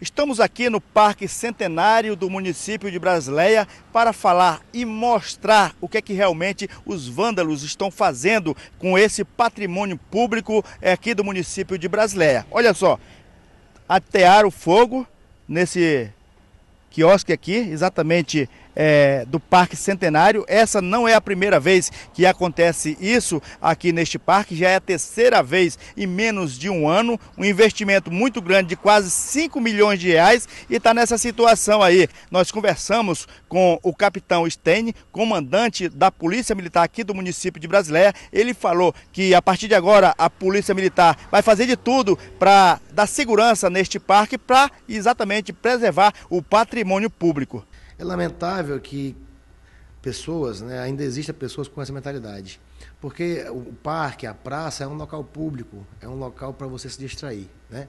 Estamos aqui no Parque Centenário do município de Brasileia para falar e mostrar o que é que realmente os vândalos estão fazendo com esse patrimônio público é, aqui do município de Brasileia. Olha só, atear o fogo nesse quiosque aqui, exatamente é, do Parque Centenário. Essa não é a primeira vez que acontece isso aqui neste parque, já é a terceira vez em menos de um ano. Um investimento muito grande de quase 5 milhões de reais e está nessa situação aí. Nós conversamos com o capitão Stein, comandante da Polícia Militar aqui do município de Brasileia. Ele falou que a partir de agora a Polícia Militar vai fazer de tudo para dar segurança neste parque para exatamente preservar o patrimônio público. É lamentável que pessoas, né, ainda existam pessoas com essa mentalidade. Porque o parque, a praça é um local público, é um local para você se distrair, né?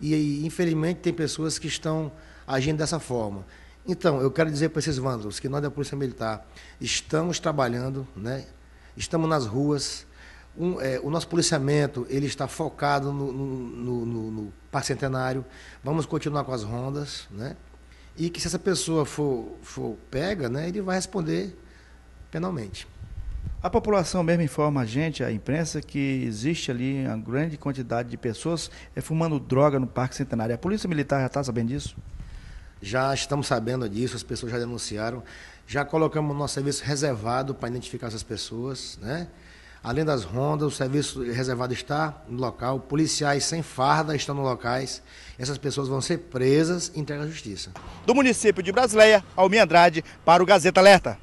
E infelizmente tem pessoas que estão agindo dessa forma. Então, eu quero dizer para esses vândalos que nós da Polícia Militar estamos trabalhando, né? Estamos nas ruas, um, é, o nosso policiamento ele está focado no, no, no, no, no Parque Centenário. Vamos continuar com as rondas, né? e que se essa pessoa for, for pega, né, ele vai responder penalmente. A população mesmo informa a gente, a imprensa, que existe ali uma grande quantidade de pessoas eh, fumando droga no Parque Centenário. A Polícia Militar já está sabendo disso? Já estamos sabendo disso, as pessoas já denunciaram. Já colocamos o nosso serviço reservado para identificar essas pessoas, né? Além das rondas, o serviço reservado está no local, policiais sem farda estão nos locais. Essas pessoas vão ser presas e entregues à justiça. Do município de Brasileia, Almi Andrade, para o Gazeta Alerta.